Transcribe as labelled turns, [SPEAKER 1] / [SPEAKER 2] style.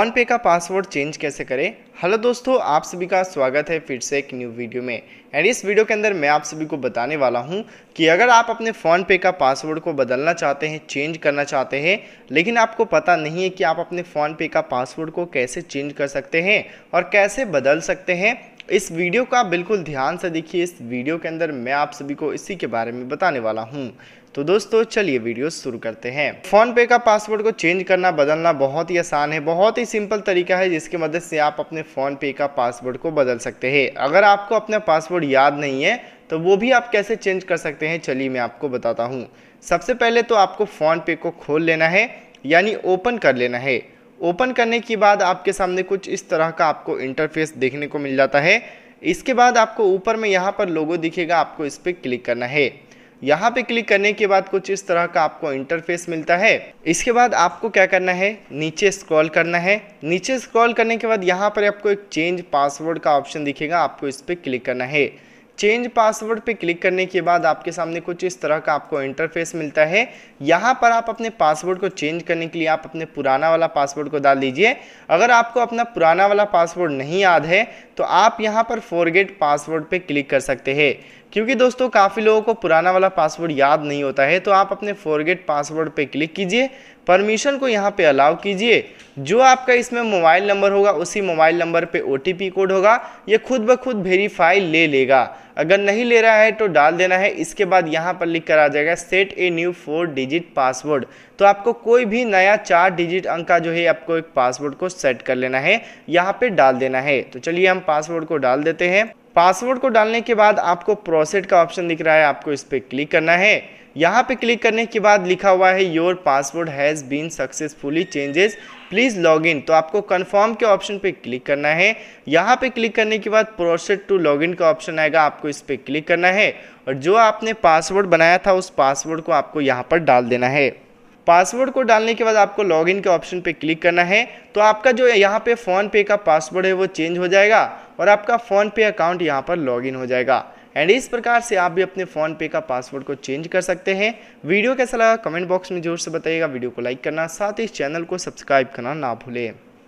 [SPEAKER 1] phone पे का password change कैसे करें हेलो दोस्तों आप सभी का स्वागत है फिर से एक न्यू वीडियो में एंड इस वीडियो के अंदर मैं आप सभी को बताने वाला हूं कि अगर आप अपने फ़ोन पे का पासवर्ड को बदलना चाहते हैं चेंज करना चाहते हैं लेकिन आपको पता नहीं है कि आप अपने फ़ोन पे का पासवर्ड को कैसे चेंज कर सकते हैं और कैसे बदल सकते हैं इस वीडियो का बिल्कुल ध्यान से देखिए इस वीडियो के अंदर मैं आप सभी को इसी के बारे में बताने वाला हूँ तो दोस्तों चलिए वीडियो शुरू करते हैं फ़ोन पे का पासवर्ड को चेंज करना बदलना बहुत ही आसान है बहुत ही सिंपल तरीका है जिसके मदद से आप अपने फ़ोन पे का पासवर्ड को बदल सकते हैं अगर आपको अपना पासवर्ड याद नहीं है तो वो भी आप कैसे चेंज कर सकते हैं चलिए मैं आपको बताता हूँ सबसे पहले तो आपको फ़ोन पे को खोल लेना है यानी ओपन कर लेना है ओपन करने के बाद आपके सामने कुछ इस तरह का आपको इंटरफेस देखने को मिल जाता है इसके बाद आपको ऊपर में यहाँ पर लोगो दिखेगा आपको इस पर क्लिक करना है यहाँ पे क्लिक करने के बाद कुछ इस तरह का आपको इंटरफेस मिलता है इसके बाद आपको क्या करना है नीचे स्क्रॉल करना है नीचे स्क्रॉल करने के बाद यहाँ पर आपको एक चेंज पासवर्ड का ऑप्शन दिखेगा आपको इस पर क्लिक करना है चेंज पासवर्ड पे क्लिक करने के बाद आपके सामने कुछ इस तरह का आपको इंटरफेस मिलता है यहाँ पर आप अपने पासवर्ड को चेंज करने के लिए आप अपने पुराना वाला पासवर्ड को डाल दीजिए अगर आपको अपना पुराना वाला पासवर्ड नहीं याद है तो आप यहाँ पर फॉरगेट पासवर्ड पे क्लिक कर सकते हैं क्योंकि दोस्तों काफ़ी लोगों को पुराना वाला पासवर्ड याद नहीं होता है तो आप अपने फॉरगेट पासवर्ड पर क्लिक कीजिए परमिशन को यहाँ पर अलाउ कीजिए जो आपका इसमें मोबाइल नंबर होगा उसी मोबाइल नंबर पर ओ कोड होगा ये खुद ब खुद वेरीफाई ले लेगा अगर नहीं ले रहा है तो डाल देना है इसके बाद यहाँ पर लिख कर आ जाएगा set a new four digit password तो आपको कोई भी नया चार डिजिट अंक का जो है आपको एक पासवर्ड को सेट कर लेना है यहाँ पे डाल देना है तो चलिए हम पासवर्ड को डाल देते हैं पासवर्ड को डालने के बाद आपको प्रोसेट का ऑप्शन दिख रहा है आपको इस पर क्लिक करना है यहाँ पे क्लिक करने के बाद लिखा हुआ है your password has been successfully changes please log in तो आपको कन्फर्म के ऑप्शन पे क्लिक करना है यहाँ पे क्लिक करने के बाद प्रोसेट टू लॉग इन का ऑप्शन आएगा आपको इस पर क्लिक करना है और जो आपने पासवर्ड बनाया था उस पासवर्ड को आपको यहाँ पर डाल देना है पासवर्ड को डालने के बाद आपको लॉगिन के ऑप्शन पे क्लिक करना है तो आपका जो यहाँ पे फ़ोन पे का पासवर्ड है वो चेंज हो जाएगा और आपका फ़ोन पे अकाउंट यहाँ पर लॉगिन हो जाएगा एंड इस प्रकार से आप भी अपने फ़ोन पे का पासवर्ड को चेंज कर सकते हैं वीडियो कैसा लगा कमेंट बॉक्स में जोर से बताइएगा वीडियो को लाइक करना साथ ही इस चैनल को सब्सक्राइब करना ना भूलें